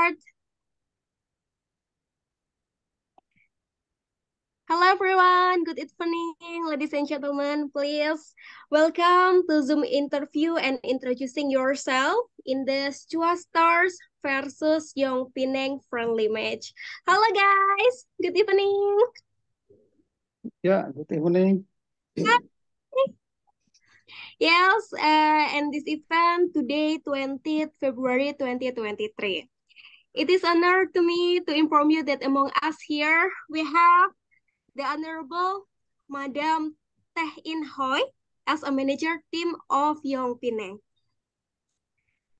start. Hello everyone, good evening, ladies and gentlemen. Please welcome to Zoom interview and introducing yourself in the Chua Stars versus Young Pineng friendly match. Hello guys, good evening. Yeah, good evening. Yes, uh, and this event today 20th February 2023. It is an honor to me to inform you that among us here, we have the Honorable Madam Teh In Hoi as a manager team of Yong Pineng.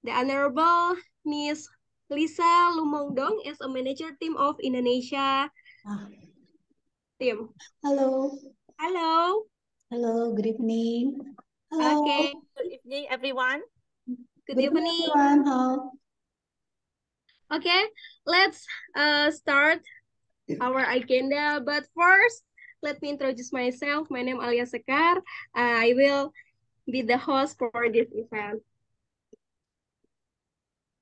The Honorable Miss Lisa Lumongdong as a manager team of Indonesia ah. team. Hello. Hello. Hello, good evening. Hello. Okay, good evening everyone. Good, good evening. evening. everyone. Okay, let's uh, start our agenda. But first, let me introduce myself. My name is Alia Sekar. Uh, I will be the host for this event.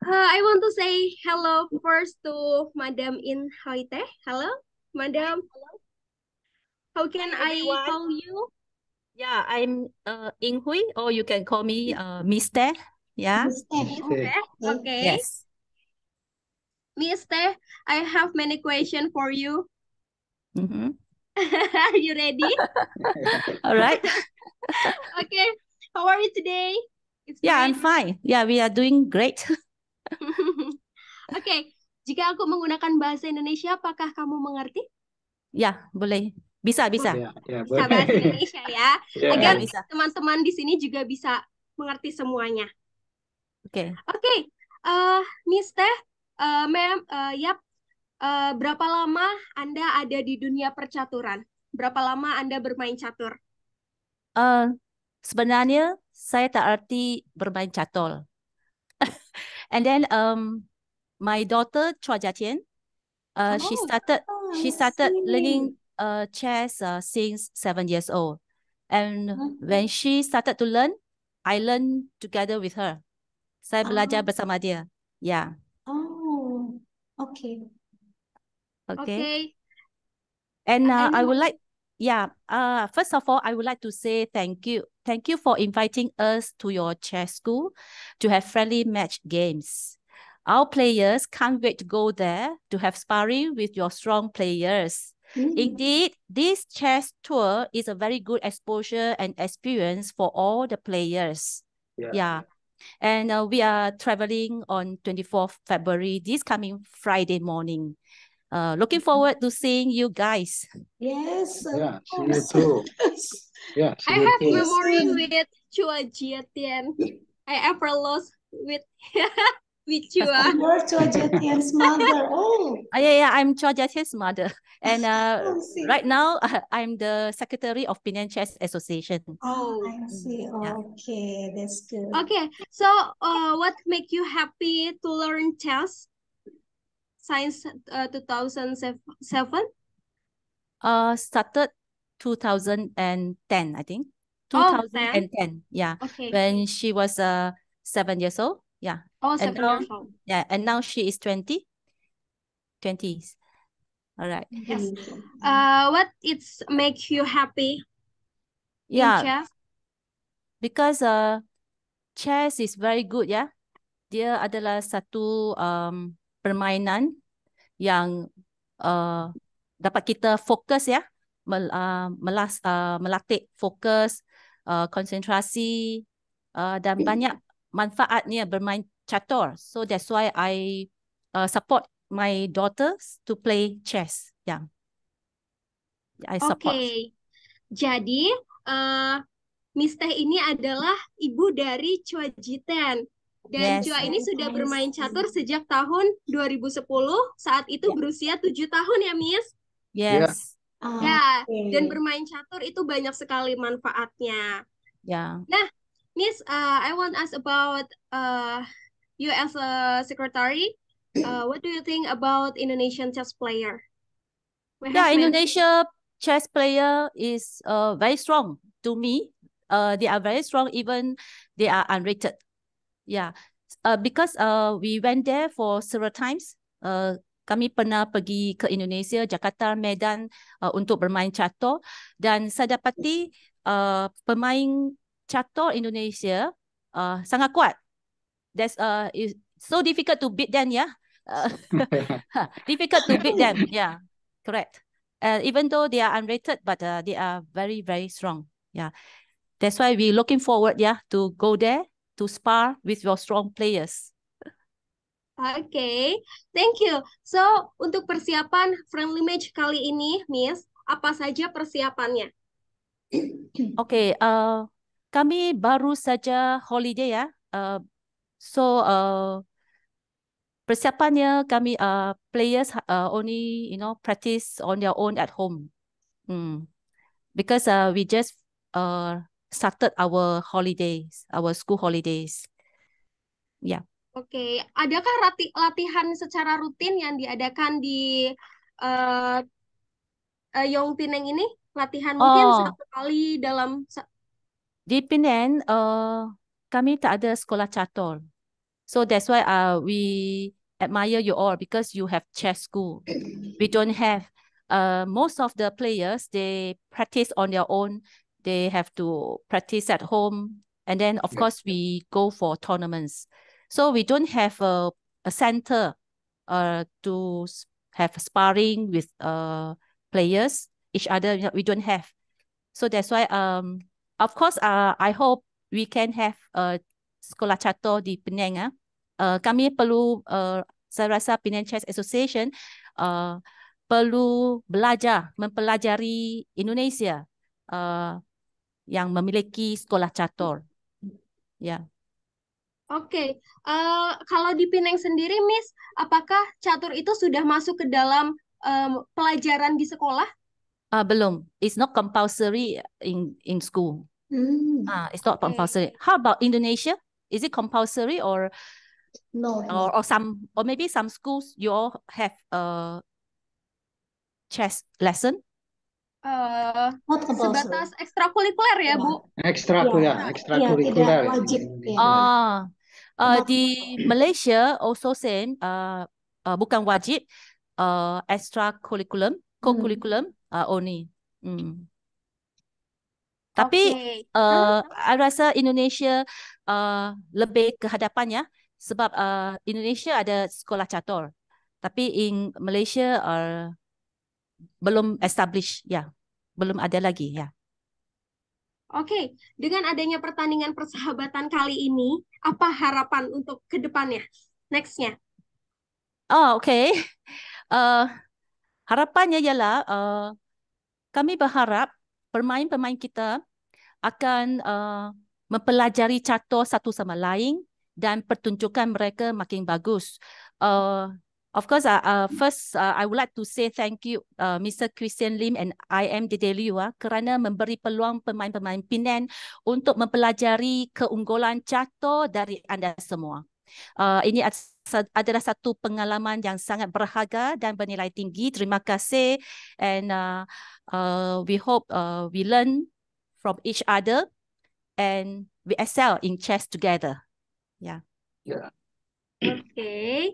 Uh, I want to say hello first to Madam In Haite. Hello, Madam. Hello. How can Hi, I call you? Yeah, I'm uh, In Hui, or you can call me uh, Mister. Yeah. Mister. Okay. okay. Yes. Miss Teh, I have many question for you. Mm -hmm. are you ready? All right. okay. How are you today? It's yeah, I'm fine. Yeah, we are doing great. okay. Jika aku menggunakan bahasa Indonesia, apakah kamu mengerti? Ya, boleh. Bisa, bisa. Oh, ya, yeah. Yeah, bisa bahasa Indonesia ya. yeah. Agar teman-teman di sini juga bisa mengerti semuanya. Oke. Okay. Oke. Okay. Uh, eh, Miss Teh, uh, mem, uh, yap, uh, berapa lama Anda ada di dunia percaturan? Berapa lama Anda bermain catur? Uh, sebenarnya saya tak arti bermain catur. And then um, my daughter Chua Jatian uh, oh, she started oh, she started learning uh, chess uh, since seven years old. And huh? when she started to learn, I learned together with her. Saya belajar oh. bersama dia. Yeah. Okay. Okay. okay. And uh, I would like, yeah, uh, first of all, I would like to say thank you. Thank you for inviting us to your chess school to have friendly match games. Our players can't wait to go there to have sparring with your strong players. Mm. Indeed, this chess tour is a very good exposure and experience for all the players. Yeah. yeah. And uh, we are traveling on 24th February, this coming Friday morning. Uh, looking forward to seeing you guys. Yes. Yeah, see you too. yeah, I have too. memory with Chua Jietian. I ever lost with with Chua. You're Chua Jietian's mother. Oh yeah, yeah. I'm Chua Jiaqian's mother. And uh, oh, right now, uh, I'm the secretary of Penang Chess Association. Oh, I mm-hmm. see. Yeah. Okay, that's good. Okay, so uh, what make you happy to learn chess? since uh, 2007? Uh, started 2010, I think. 2010, oh, yeah. Okay. When she was uh, seven years old. Yeah. Oh, seven and now, Yeah, and now she is 20. twenties, All right. Yes. Uh, what it's make you happy? Yeah. Because uh, chess is very good Yeah? Dia adalah satu um, permainan yang uh, dapat kita fokus ya, Mel, uh, melas, uh, melatih fokus, uh, konsentrasi uh, dan banyak manfaatnya bermain catur. So that's why I uh, support my daughters to play chess. Yeah. I support. Oke. Okay. Jadi uh, Miss Teh ini adalah ibu dari Chua Jiten. Dan yes, Chua ini sudah yes. bermain catur sejak tahun 2010. Saat itu yeah. berusia 7 tahun ya, Miss? Yes. Yeah. ya, ah, ya okay. dan bermain catur itu banyak sekali manfaatnya. Ya. Yeah. Nah, Miss, uh, I want ask about uh, you as a secretary. uh, what do you think about Indonesian chess player? We yeah, Indonesia chess player is uh, very strong to me. Uh, they are very strong, even they are unrated. Yeah, uh, because uh, we went there for several times. Uh, kami pernah pergi ke Indonesia, Jakarta, Medan uh, untuk bermain catur dan saya dapati uh, pemain catur Indonesia uh, sangat kuat. That's uh, is so difficult to beat them, yeah. Uh, difficult to beat them. Yeah, correct. Uh, even though they are unrated, but uh, they are very, very strong. Yeah. That's why we're looking forward, yeah, to go there to spar with your strong players. Oke, okay. thank you. So, untuk persiapan friendly match kali ini, Miss, apa saja persiapannya? Oke, okay, uh, kami baru saja holiday ya. Uh, so, uh, persiapannya kami uh, players uh, only you know practice on their own at home mm. because uh, we just uh, started our holidays our school holidays yeah. oke okay. adakah lati latihan secara rutin yang diadakan di uh, uh, Yong Pineng ini latihan oh. mungkin satu kali dalam di Penang uh, kami tak ada sekolah catur So that's why uh, we admire you all because you have chess school. We don't have. Uh, most of the players they practice on their own. They have to practice at home, and then of yeah. course we go for tournaments. So we don't have a, a center, uh, to have sparring with uh players each other. We don't have. So that's why um of course uh I hope we can have a uh, sekolah catur di Penang. Ah. uh, kami perlu uh, saya rasa Penang Chess Association uh, perlu belajar mempelajari Indonesia uh, yang memiliki sekolah catur. Ya. Yeah. Oke, okay. uh, kalau di Penang sendiri, Miss, apakah catur itu sudah masuk ke dalam um, pelajaran di sekolah? Uh, belum. It's not compulsory in in school. Hmm. Uh, it's not okay. compulsory. How about Indonesia? Is it compulsory or No. Or, or some or maybe some schools you all have a chess lesson. Uh, sebatas ekstrakurikuler ya, Bu? Ya, iya, iya, ekstrakurikuler, ya, ekstrakurikuler. Ya, wajib. Ya. Uh, uh, di Malaysia also same, uh, uh, bukan wajib, uh, ekstrakurikulum co-curriculum hmm. uh, only. Hmm. Tapi okay. uh, I rasa Indonesia uh, lebih kehadapannya. ya sebab uh, Indonesia ada sekolah catur tapi in Malaysia uh, belum establish ya yeah. belum ada lagi ya yeah. Oke, okay. dengan adanya pertandingan persahabatan kali ini, apa harapan untuk kedepannya, nextnya? Oh, oke. Okay. Uh, harapannya ialah uh, kami berharap pemain-pemain kita akan uh, mempelajari catur satu sama lain, dan pertunjukan mereka makin bagus. Uh, of course, uh, uh, first uh, I would like to say thank you, uh, Mr. Christian Lim and IM Dedeliu uh, kerana memberi peluang pemain-pemain Penang untuk mempelajari keunggulan catur dari anda semua. Uh, ini adalah satu pengalaman yang sangat berharga dan bernilai tinggi. Terima kasih and uh, uh, we hope uh, we learn from each other and we excel in chess together. Ya, Yeah. Okay.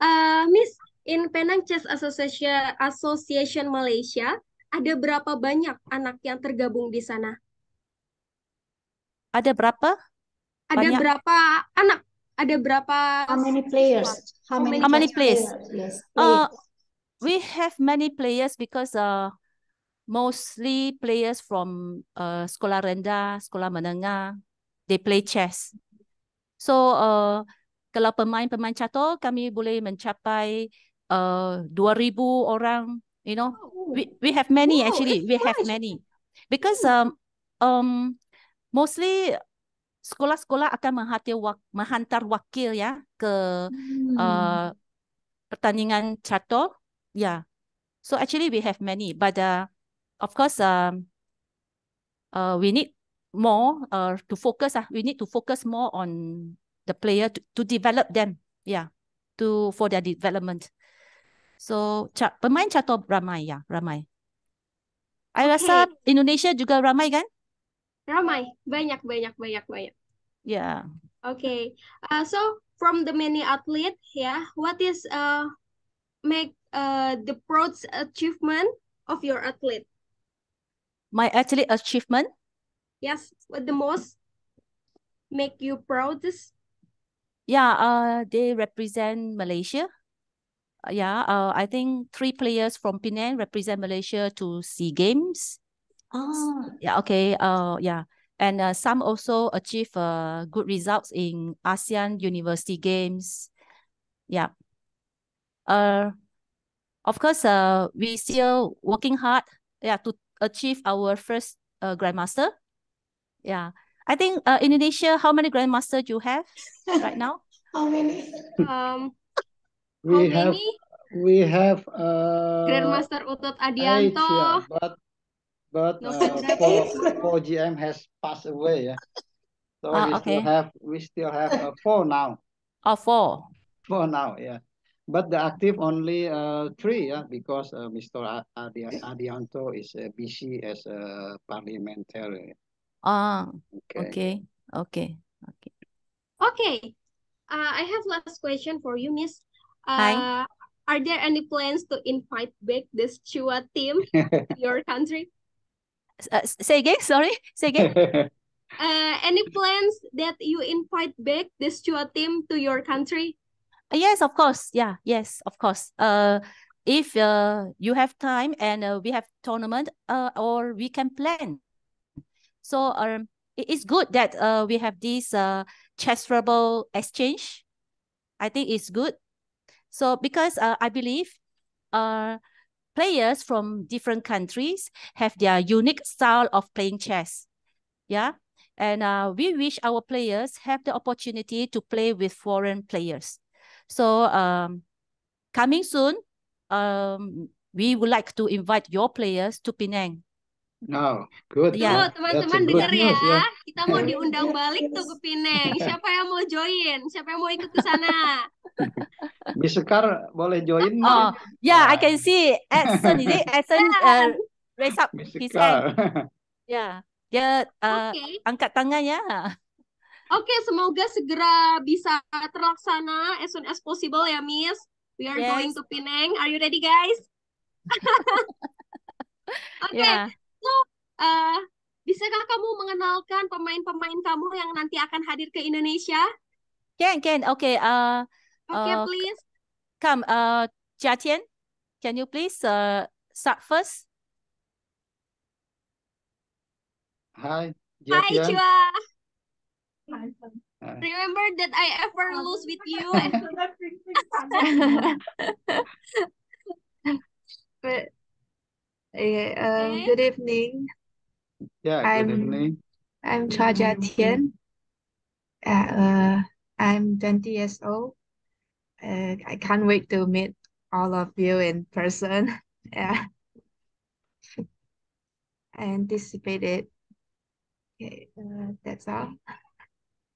Uh, eh, Miss, in Penang Chess Association, Association Malaysia, ada berapa banyak anak yang tergabung di sana? Ada berapa? Ada banyak. berapa anak? Ada berapa? How many players? How many, How many players? players? Uh, we have many players because uh, mostly players from uh, sekolah rendah, sekolah menengah, they play chess. So uh, kalau pemain-pemain catur kami boleh mencapai uh, ribu orang, you know. Oh. We we have many actually. We have many. Because um um mostly sekolah-sekolah akan menghantar wakil ya ke uh, pertandingan catur. Yeah. So actually we have many but uh, of course um uh, we need more uh, to focus. Uh, we need to focus more on the player to, to develop them. Yeah, to for their development. So pemain catur ramai ya, ramai. I rasa Indonesia juga ramai kan? Ramai, banyak, banyak, banyak, banyak. Yeah. Okay. Uh, so from the many athlete, yeah, what is uh make uh the proud achievement of your athlete? My athlete achievement? Yes, what the most make you proudest? Yeah, uh, they represent Malaysia. Uh, yeah, uh, I think three players from Penang represent Malaysia to SEA Games. Oh. Yeah, okay. Uh, yeah. And uh, some also achieve uh, good results in ASEAN University Games. Yeah. Uh, of course, uh, we still working hard yeah, to achieve our first uh, Grandmaster. Yeah. I think uh, Indonesia, how many grandmaster do you have right now? how many? Um, we how have, many? We have uh, Grandmaster Utut Adianto. Eight, yeah, but but uh, four, four GM has passed away. Yeah. So ah, we okay. still have we still have uh, four now. Oh, four. Four now, yeah. But the active only uh, three, yeah, because uh, Mr. Adianto is uh, busy as a parliamentarian. Oh, okay. okay, okay, okay. Okay, uh, I have last question for you, Miss. Uh, Hi. Are there any plans to invite back this Chua team to your country? Uh, say again, sorry, say again. uh, any plans that you invite back this Chua team to your country? Yes, of course. Yeah, yes, of course. Uh, if uh, you have time and uh, we have tournament, uh, or we can plan so um, it is good that uh, we have this uh, transferable exchange. I think it's good. So because uh, I believe uh, players from different countries have their unique style of playing chess. Yeah. And uh, we wish our players have the opportunity to play with foreign players. So um, coming soon, um, we would like to invite your players to Penang No, oh, good. Ya, teman-teman dengar ya. News, Kita mau diundang balik tuh ke Pineng. Siapa yang mau join? Siapa yang mau ikut ke sana? Miss Sekar boleh join? Oh, ya, yeah, I nah. can see Edson. Ini Edson uh, raise up Miss his hand. Ya, yeah. dia uh, angkat tangannya. Oke, okay, semoga segera bisa terlaksana as soon as possible ya, Miss. We are yes. going to Penang. Are you ready, guys? Oke. okay. Ya. Yeah. So, uh, eh, bisakah kamu mengenalkan pemain-pemain kamu yang nanti akan hadir ke Indonesia? Can, can. oke, eh, oke okay, uh, eh, please. Come, uh, Tian, can you please uh, start first? Hi, Jia Hi, Chua. Hi. Remember that I ever lose with you. but Okay, um, good evening. Yeah, good I'm evening. I'm Chaja Tian. Uh, uh, I'm 20 years old. Uh, I can't wait to meet all of you in person. yeah. I anticipated. Okay, uh, that's all.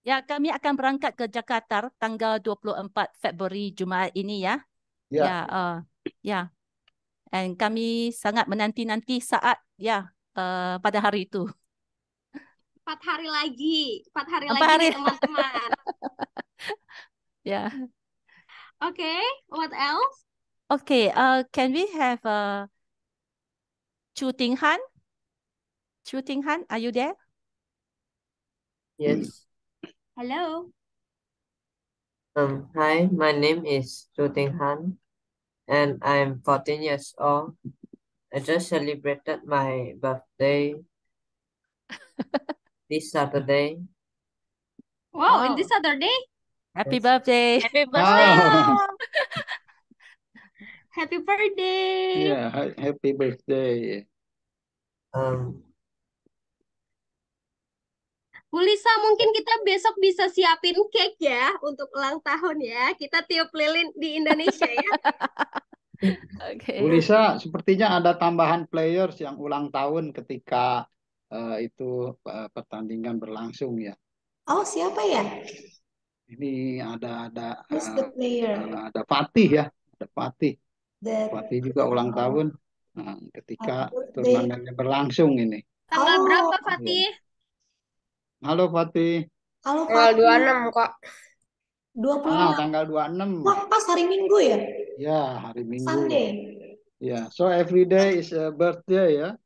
Ya, kami akan berangkat ke Jakarta tanggal 24 Februari Jumaat ini ya. Ya. Ya, uh, ya. and kami sangat menanti-nanti saat ya uh, pada hari itu. Empat hari lagi, empat hari empat lagi teman-teman. ya. yeah. Oke, okay, what else? Okay, uh, eh, can we have uh, Chu Ting Han? Chu Ting Han, are you there? Yes. Hello. Um, hi, my name is Chu Ting Han. and I'm 14 years old. I just celebrated my birthday this Saturday. Wow, In this Saturday? Happy birthday. Happy birthday. happy birthday. Yeah, happy birthday. Um, Bu Lisa, mungkin kita besok bisa siapin cake ya untuk ulang tahun ya. Kita tiup lilin di Indonesia ya. okay. Bu Lisa, sepertinya ada tambahan players yang ulang tahun ketika uh, itu uh, pertandingan berlangsung ya. Oh, siapa ya? Ini ada ada eh, Who's uh, the player? Uh, ada Fatih ya, ada Fatih. The... Fatih juga ulang tahun nah, ketika oh, turnamennya berlangsung ini. Tanggal oh. berapa Fatih? Halo Fatih. Halo Kak. Tanggal 26, Kak. 26. Ah, tanggal 26. Wah, pas hari Minggu ya? Ya, hari Minggu. Sunday. Ya, so every day is a birthday ya.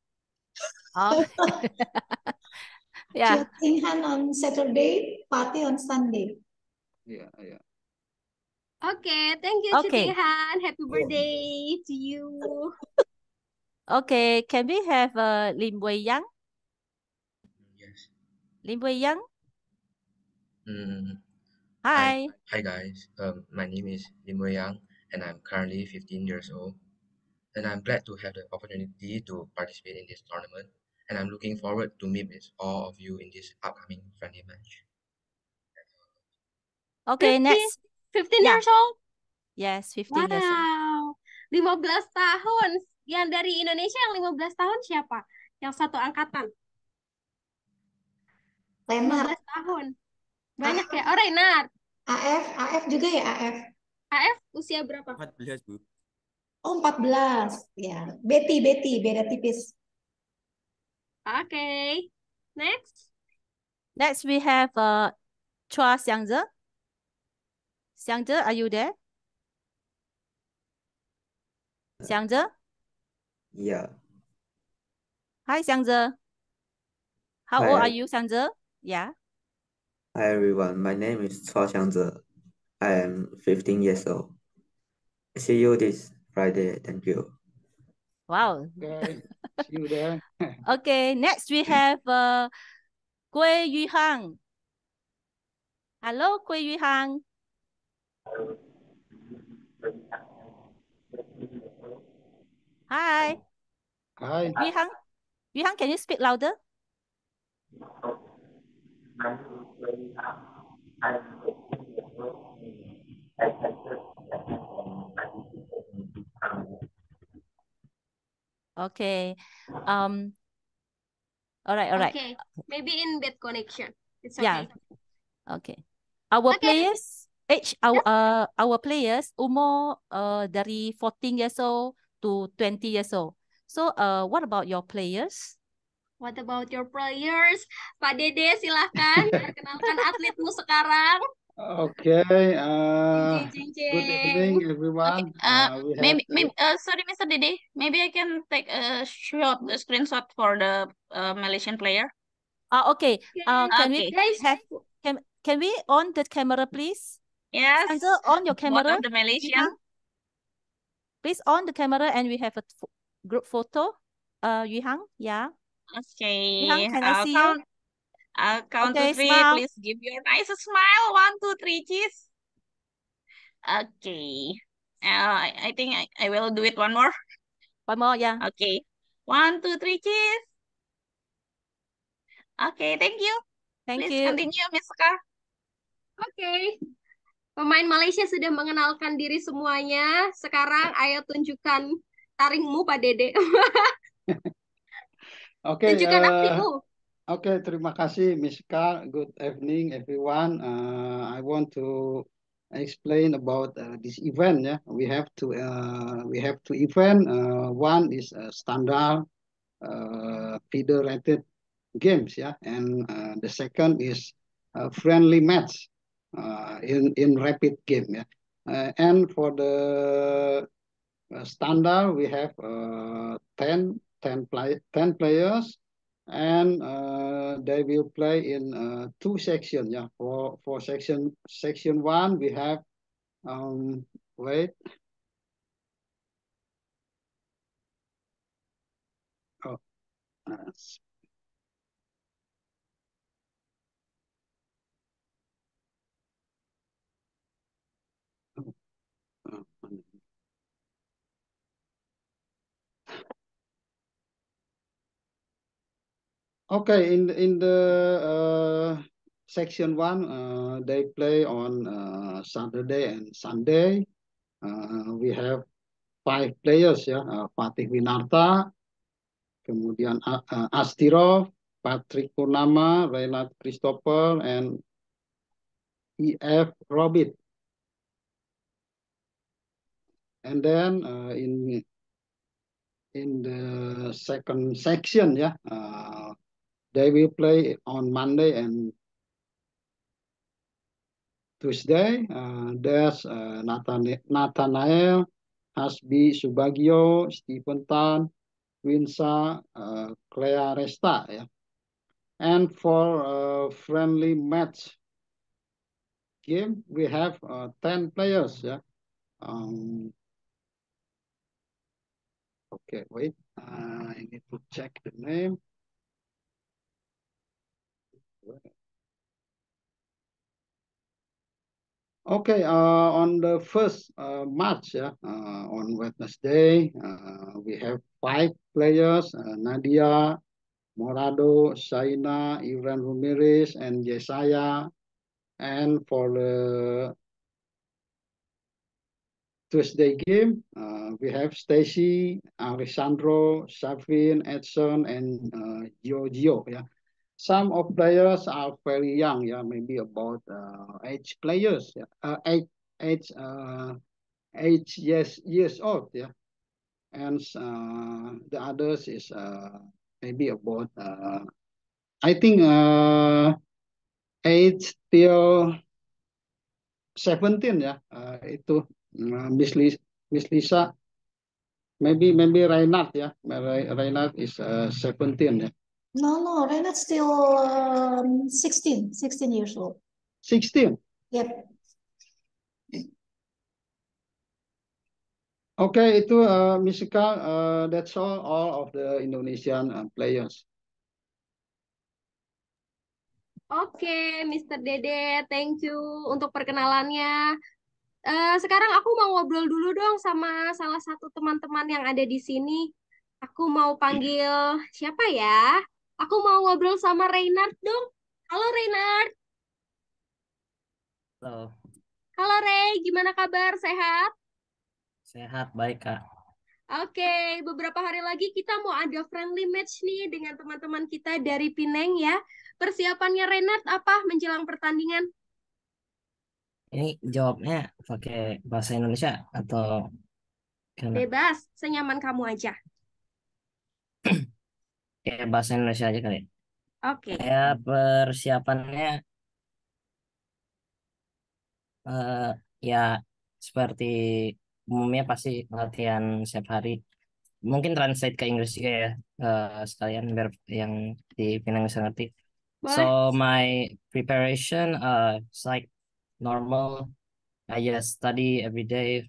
Oh. ya. Chattingan on Saturday, party on Sunday. Ya, ya. Oke, okay, thank you okay. Chattingan. Happy ya. birthday oh. to you. Oke, okay, can we have uh, Lim Wei Yang? Lin Wei Yang. Mm, hi. Hi, guys. Um, my name is Lin Wei Yang, and I'm currently 15 years old. And I'm glad to have the opportunity to participate in this tournament. And I'm looking forward to meet with all of you in this upcoming friendly match. Okay, 15, next. 15 yeah. years old? Yes, 15 wow. years old. 15 tahun. Yang dari Indonesia yang 15 tahun siapa? Yang satu angkatan? Lenar. 15 tahun. Banyak ya. Oh, Renar. AF, AF juga ya AF. AF usia berapa? 14, Bu. Oh, 14. Ya. Betty, Betty, beda tipis. Oke. Okay. Next. Next we have uh, Chua Xiangze. Xiangze, are you there? Xiangze? Yeah. Hi, Xiangze. How Hi. old are you, Xiangze? Yeah. Hi everyone, my name is Chua Xiangze. I am 15 years old. See you this Friday. Thank you. Wow. Okay. See you there. okay. Next we have uh, Gui Yuhang. Hello, Gui Yuhang. Hi. Hi. Yuhang. Yuhang, can you speak louder? Okay. Um, all right, all right. Okay, maybe in bad connection. It's okay. Yeah. Okay. Our okay. players, age our uh, our players umur uh dari 14 years old to 20 years old. So uh what about your players? What about your players? Pak Dede, silahkan perkenalkan atletmu sekarang. Okay. Uh, Jing, good evening, everyone. Okay. Uh, uh, ah, maybe, maybe uh, sorry, Mr. Dede. Maybe I can take a short a screenshot for the uh, Malaysian player. Uh, okay. Uh, can ah, okay. we have can can we on the camera, please? Yes. Answer on your camera. One of the Malaysian. Please on the camera, and we have a group photo. Uh, Yuhang, yeah. Okay. Nihang, can I see you? I'll count, I'll count okay, to three. Smile. Please give your nice smile. One, two, three, cheese. Okay. Uh, I, think I, I will do it one more. One more, yeah. Okay. One, two, three, cheese. Okay, thank you. Thank Please you. continue, Miss Oke. Okay. Pemain Malaysia sudah mengenalkan diri semuanya. Sekarang ayo tunjukkan taringmu, Pak Dede. Oke. Okay, uh, eh, Oke, okay, terima kasih Miss Carl. Good evening everyone. Uh, I want to explain about uh, this event ya. Yeah. We have to uh, we have two event. Uh, one is a standard uh, feeder rated games ya yeah. and uh, the second is a friendly match uh, in in rapid game ya yeah. uh, and for the standard we have uh, 10 10, play, 10 players and uh, they will play in uh, two sections. Yeah, for for section section one we have um wait. Oh, uh, Okay, in in the uh, section one, uh, they play on uh, Saturday and Sunday. Uh, we have five players ya, uh, Fatih Winarta, kemudian uh, uh Astirov, Patrick Purnama, Reynald Christopher, and E.F. Robit. And then uh, in in the second section ya. Yeah, uh, They will play on Monday and Tuesday. Uh, there's uh, Nathan Nathanael, Hasbi Subagio, Stephen Tan, Winsa, uh, Clea Resta. Yeah. And for a uh, friendly match game, we have uh, 10 players. Yeah. Um, okay, wait. Uh, I need to check the name. Okay, uh, on the 1st uh, March, yeah, uh, on Wednesday, uh, we have five players, uh, Nadia, Morado, Shaina, Ivan Ramirez, and Yesaya. And for the Tuesday game, uh, we have Stacy, Alessandro, Safin, Edson, and uh, Gio Gio. Yeah some of players are very young, yeah, maybe about uh, age players, yeah, uh, eight, eight, uh, eight years years old, yeah, and uh, the others is uh, maybe about uh, I think uh, eight till seventeen, yeah, uh, itu uh, Miss Lisa, Miss Lisa, maybe maybe reynard yeah, Reinhard is uh, seventeen, yeah. No, no, Renat still um, 16, 16 years old. 16? Yep. Okay, itu uh, Misika, Uh, that's all, all of the Indonesian uh, players. Oke, okay, Mr. Dede, thank you untuk perkenalannya. Uh, sekarang aku mau ngobrol dulu dong sama salah satu teman-teman yang ada di sini. Aku mau panggil siapa ya? Aku mau ngobrol sama Reynard dong. Halo Reynard. Halo. Halo Rey, gimana kabar? Sehat? Sehat, baik Kak. Oke, okay, beberapa hari lagi kita mau ada friendly match nih dengan teman-teman kita dari Pineng ya. Persiapannya Reynard apa menjelang pertandingan? Ini jawabnya pakai bahasa Indonesia atau Bebas, senyaman kamu aja. Ya, bahasa Indonesia aja kali. Ya. Oke. Okay. Ya, persiapannya uh, ya seperti umumnya pasti latihan setiap hari. Mungkin translate ke Inggris juga ya, uh, sekalian biar yang di Pinang bisa ngerti. What? So my preparation uh it's like normal. I just study every day.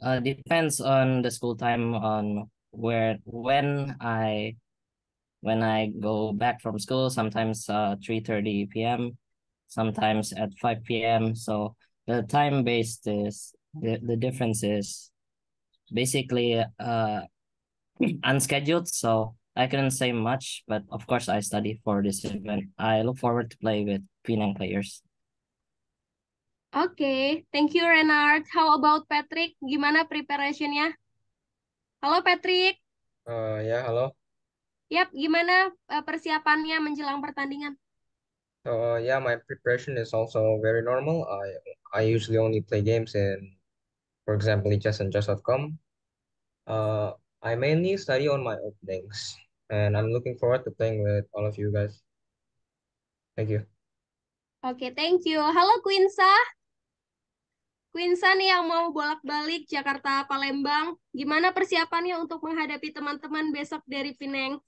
Uh, depends on the school time on where when I when I go back from school, sometimes uh, 3.30 p.m., sometimes at 5 p.m. So the time based is, the, the difference is basically uh, unscheduled. So I couldn't say much, but of course I study for this event. I look forward to play with Penang players. Okay, thank you Renard. How about Patrick? Gimana preparationnya? Halo Patrick. Uh, ya, yeah, halo. Yap, gimana eh, persiapannya menjelang pertandingan? So uh, yeah, my preparation is also very normal. I I usually only play games in, for example, chess and chess.com. Uh, I mainly study on my openings, and I'm looking forward to playing with all of you guys. Thank you. Oke, okay, thank you. Halo Quinsa. Quinsa nih yang mau bolak-balik Jakarta Palembang. Gimana persiapannya untuk menghadapi teman-teman besok dari Pineng?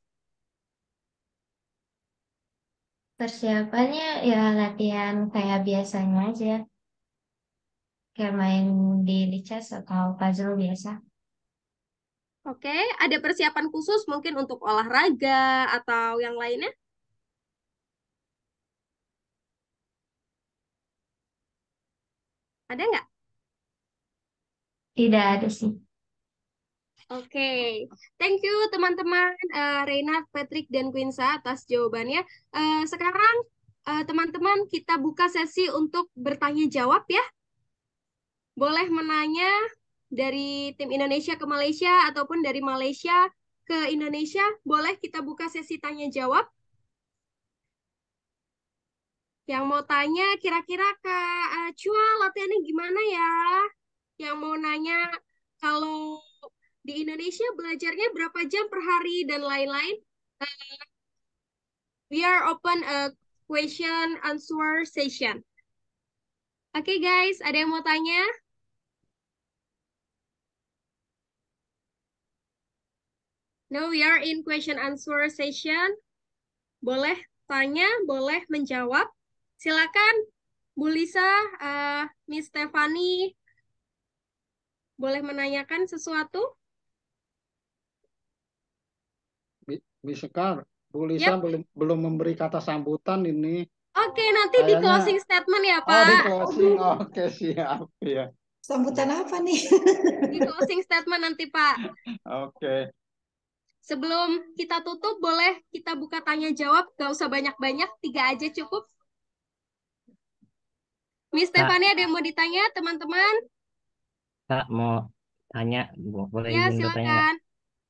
Persiapannya ya latihan kayak biasanya aja, kayak main di Lichess atau puzzle biasa. Oke, ada persiapan khusus mungkin untuk olahraga atau yang lainnya? Ada nggak? Tidak ada sih. Oke, okay. thank you teman-teman uh, Reina, Patrick, dan Quinsa atas jawabannya. Uh, sekarang eh, teman-teman uh, kita buka sesi untuk bertanya jawab ya. Boleh menanya dari tim Indonesia ke Malaysia ataupun dari Malaysia ke Indonesia. Boleh kita buka sesi tanya jawab. Yang mau tanya kira-kira Kak cua latihannya gimana ya? Yang mau nanya kalau di Indonesia belajarnya berapa jam per hari dan lain-lain. Uh, we are open a question answer session. Oke okay, guys, ada yang mau tanya? No, we are in question answer session. Boleh tanya, boleh menjawab. Silakan Bu Lisa, uh, Miss Stefani, boleh menanyakan sesuatu? Sekar, Bu Lisa yep. belum belum memberi kata sambutan ini. Oke, okay, nanti Kayanya... di closing statement ya, Pak. Oh, di closing. Oke, okay, siap ya. Sambutan apa nih? di closing statement nanti, Pak. Oke. Okay. Sebelum kita tutup, boleh kita buka tanya jawab, gak usah banyak-banyak, tiga aja cukup. Miss Stephanie ada yang mau ditanya, teman-teman? Tak mau tanya, boleh ya, silakan.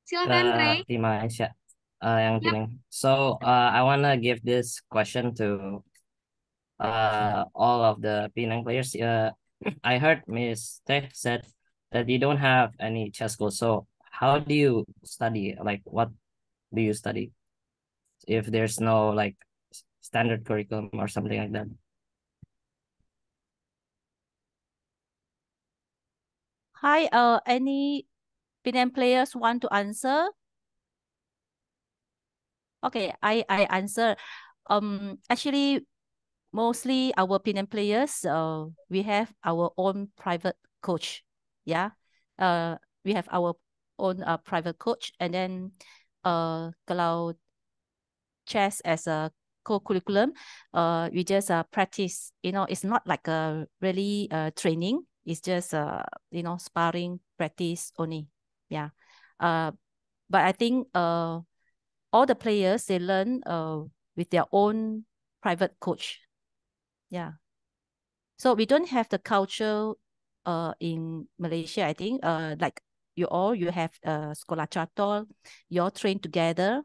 silakan, Ray. Di Malaysia I'm uh, kidding. So uh, I wanna give this question to uh all of the Penang players. Uh, I heard Miss Teh said that you don't have any chess goals. So how do you study? Like what do you study? If there's no like standard curriculum or something like that. Hi, uh, any Penang players want to answer? Okay, I, I answer. Um, actually, mostly our Penang players, uh, we have our own private coach. Yeah. Uh, we have our own uh, private coach. And then uh, kalau chess as a co-curriculum, uh, we just uh, practice, you know, it's not like a really uh, training. It's just, uh, you know, sparring practice only. Yeah. Uh, but I think uh, all the players they learn uh, with their own private coach. Yeah. So we don't have the culture uh, in Malaysia, I think, uh, like you all, you have uh, Sekolah you all train together,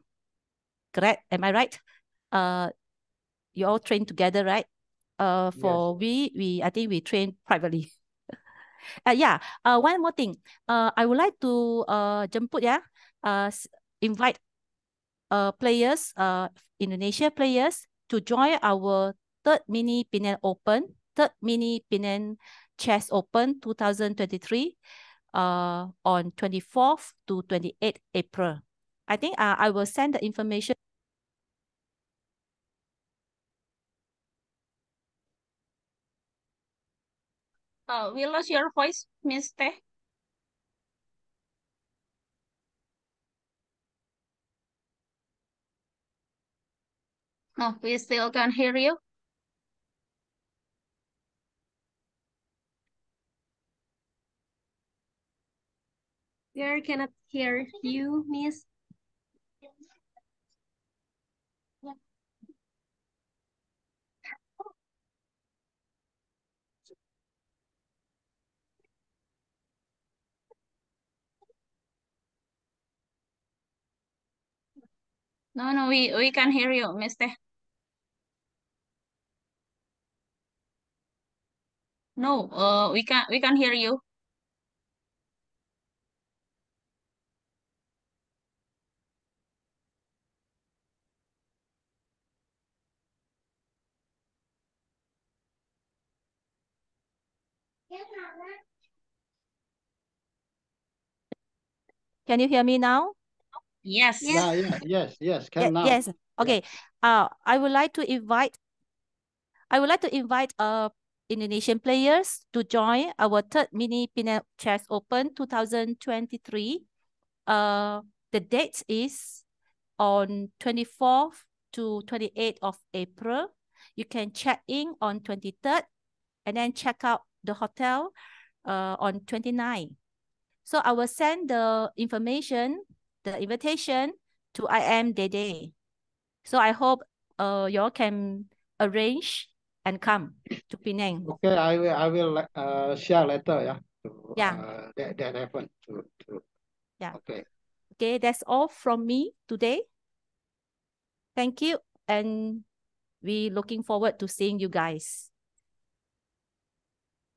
correct? Am I right? Uh, you all train together, right? Uh, for yes. we, we, I think we train privately. uh, yeah, uh, one more thing. Uh, I would like to, uh, jemput, yeah, uh, invite uh, players, uh, Indonesia players, to join our third mini Penang Open, third mini Penang Chess Open 2023 uh, on 24th to 28th April. I think uh, I will send the information Uh, we lost your voice, Mister. Teh. Oh, we still can't hear you. We cannot hear you, miss. No, no, we, we can hear you, mister. No, uh, we can not we can hear you. Can you hear me now? Yes. yes. Yeah, yeah, yes, yes, can yeah, now. Yes. Okay. Yeah. Uh, I would like to invite I would like to invite uh Indonesian players to join our third mini Penang Chess Open 2023. Uh, the date is on 24th to 28th of April. You can check in on 23rd and then check out the hotel uh, on 29. So I will send the information, the invitation to I M Dede. So I hope uh, you all can arrange and come to Penang. Okay, I will I will uh, share later, yeah. To, yeah. Uh, that, that happened to, to. Yeah. Okay. Okay, that's all from me today. Thank you, and we looking forward to seeing you guys.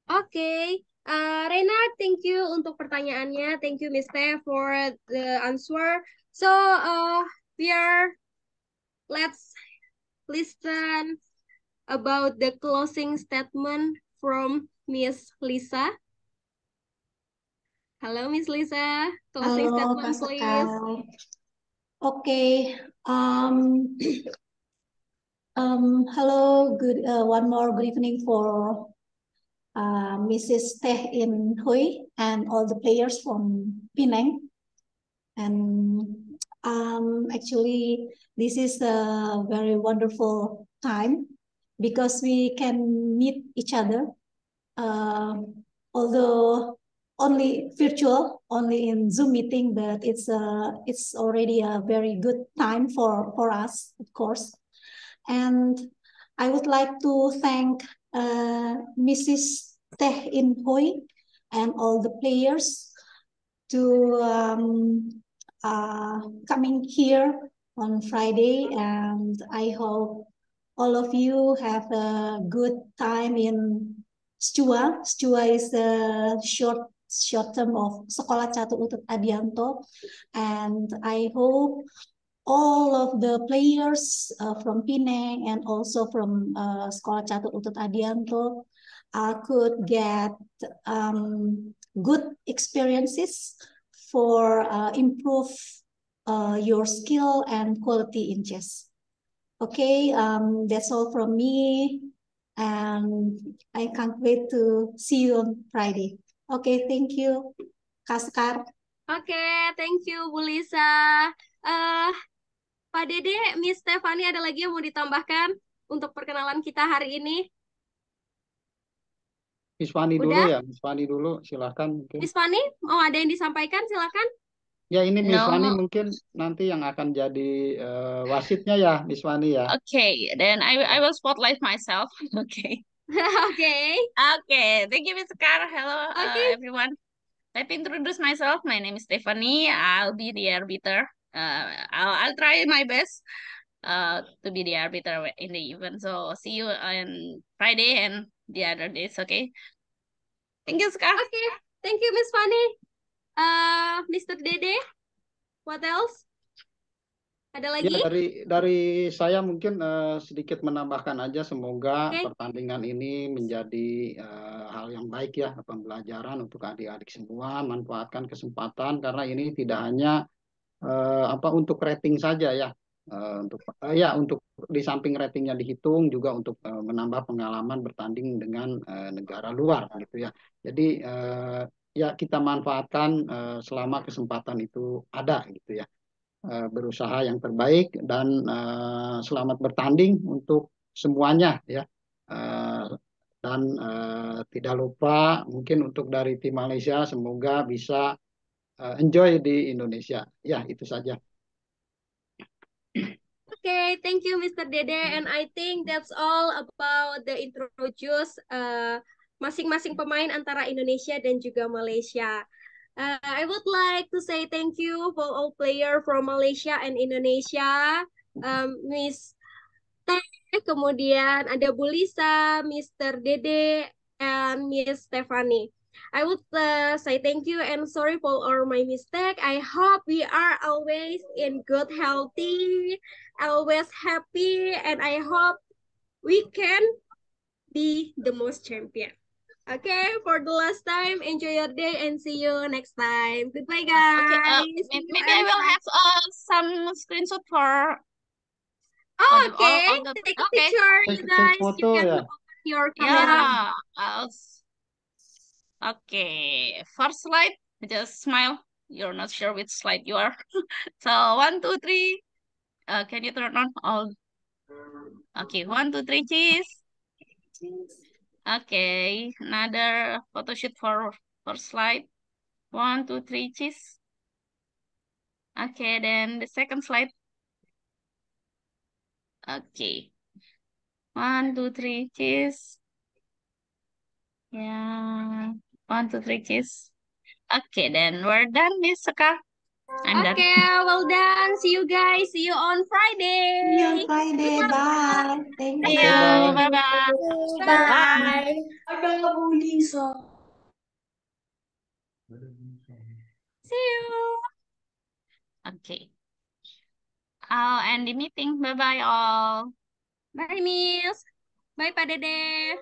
Okay, uh, Rena, thank you untuk pertanyaannya. Thank you, Miss Teh, for the answer. So, uh, we are let's listen about the closing statement from Miss Lisa. Hello, Miss Lisa. Closing Hello, statement, please. Okay. Um, um, hello, good uh, one more good evening for uh, Mrs. Teh in Hui and all the players from Penang. And um, actually, this is a very wonderful time because we can meet each other, um, although only virtual, only in Zoom meeting, but it's a, uh, it's already a very good time for, for us, of course. And I would like to thank uh, Mrs. Teh In Hoi and all the players to um, uh, coming here on Friday. And I hope all of you have a good time in STUA. STUA is a short short term of Sekolah Catu Utut Adianto. And I hope all of the players uh, from Penang and also from uh, Sekolah Catu Utut Adianto uh, could get um, good experiences for uh, improve uh, your skill and quality in chess. Okay, um, that's all from me. And um, I can't wait to see you on Friday. Okay, thank you, Kaskar. Oke, okay, thank you, Bu Lisa. Uh, Pak Dede, Miss Stephanie ada lagi yang mau ditambahkan untuk perkenalan kita hari ini? Miss Fani Udah? dulu ya, Miss Fani dulu, silahkan. Miss Fani, mau ada yang disampaikan, silahkan. Ya ini Miss No. mungkin nanti yang akan jadi uh, wasitnya ya Miss Wani ya. Okay, then I I will spotlight myself. Oke. Oke. Oke, Thank you, Miss Kar. Hello, uh, everyone. Let me introduce myself. My name is Stephanie. I'll be the arbiter. Uh, I'll I'll try my best uh to be the arbiter in the event. So see you on Friday and the other days. Okay. Thank you, Scar. Okay. Thank you, Miss Fani uh, eh, Mr. Dede, what else? Ada ya, lagi? Ya, dari dari saya mungkin uh, sedikit menambahkan aja semoga okay. pertandingan ini menjadi uh, hal yang baik ya pembelajaran untuk adik-adik semua manfaatkan kesempatan karena ini tidak hanya uh, apa untuk rating saja ya uh, untuk uh, ya untuk di samping ratingnya dihitung juga untuk uh, menambah pengalaman bertanding dengan uh, negara luar gitu ya. Jadi uh, ya kita manfaatkan uh, selama kesempatan itu ada gitu ya uh, berusaha yang terbaik dan uh, selamat bertanding untuk semuanya ya uh, dan uh, tidak lupa mungkin untuk dari tim Malaysia semoga bisa uh, enjoy di Indonesia ya itu saja okay, thank you, Mr. Dede. And I think that's all about the introduce uh, masing-masing pemain antara Indonesia dan juga Malaysia. Uh, I would like to say thank you for all player from Malaysia and Indonesia, um, Miss Teh, kemudian ada Bu Lisa, Mr. Dede, and Miss Stephanie. I would uh, say thank you and sorry for all my mistake. I hope we are always in good healthy, always happy, and I hope we can be the most champion. Okay, for the last time, enjoy your day and see you next time. Goodbye, guys. Okay, uh, maybe, maybe I will have uh, some screenshot for. Oh, okay. On the, on the, Take a okay. picture, you guys. Photo, you can yeah. open your camera. Yeah. i Okay. First slide, just smile. You're not sure which slide you are. so, one, two, three. Uh, can you turn on all? Okay, one, two, three, cheese. Cheese. Okay, another photo shoot for for slide. One, two, three, cheese. Okay, then the second slide. Okay. One, two, three, cheese. Yeah. One, two, three, cheese. Okay, then we're done, Miss Saka. I'm okay, done. well done. See you guys. See you on Friday. See you on Friday. Bye. Bye. Thank you. Bye-bye. Bye-bye. Bye Lisa. See you. Okay. I'll end the meeting. Bye-bye all. Bye, Miss. Bye, Pak Dede.